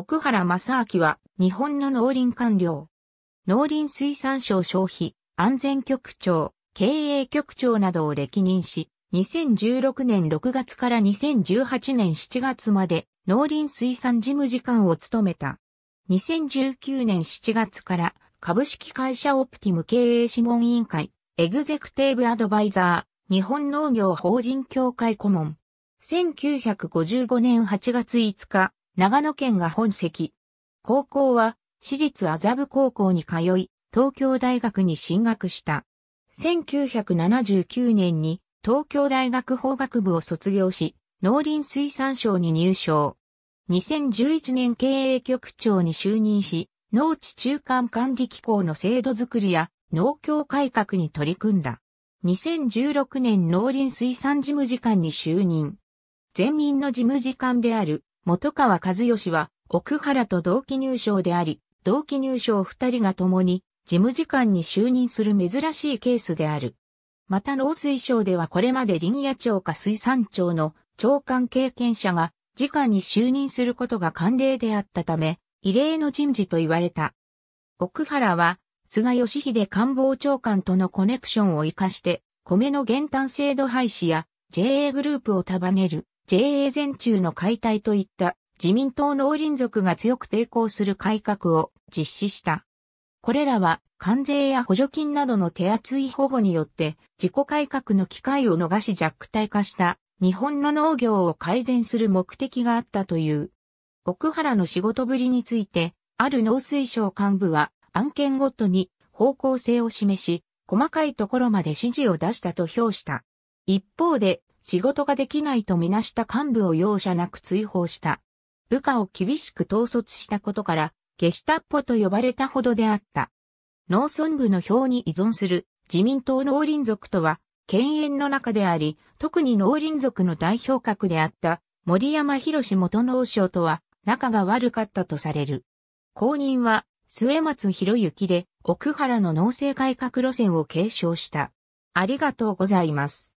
奥原正明は、日本の農林官僚。農林水産省消費、安全局長、経営局長などを歴任し、2016年6月から2018年7月まで農林水産事務次官を務めた。2019年7月から株式会社オプティム経営諮問委員会、エグゼクティブアドバイザー、日本農業法人協会顧問。1955年8月5日、長野県が本籍。高校は、私立麻布高校に通い、東京大学に進学した。1979年に東京大学法学部を卒業し、農林水産省に入省。2011年経営局長に就任し、農地中間管理機構の制度づくりや農協改革に取り組んだ。2016年農林水産事務次官に就任。前任の事務次官である元川和義は奥原と同期入賞であり、同期入賞二人が共に事務次官に就任する珍しいケースである。また農水省ではこれまで林野庁か水産庁の長官経験者が次官に就任することが慣例であったため、異例の人事と言われた。奥原は、菅義偉官房長官とのコネクションを活かして、米の減反制度廃止や JA グループを束ねる JA 全中の解体といった自民党農林族が強く抵抗する改革を実施した。これらは関税や補助金などの手厚い保護によって自己改革の機会を逃し弱体化した日本の農業を改善する目的があったという。奥原の仕事ぶりについて、ある農水省幹部は案件ごとに方向性を示し、細かいところまで指示を出したと評した。一方で、仕事ができないとみなした幹部を容赦なく追放した。部下を厳しく統率したことから、ゲシタッポと呼ばれたほどであった。農村部の票に依存する自民党農林族とは、県営の中であり、特に農林族の代表格であった森山博元農省とは仲が悪かったとされる。後任は末松博之で奥原の農政改革路線を継承した。ありがとうございます。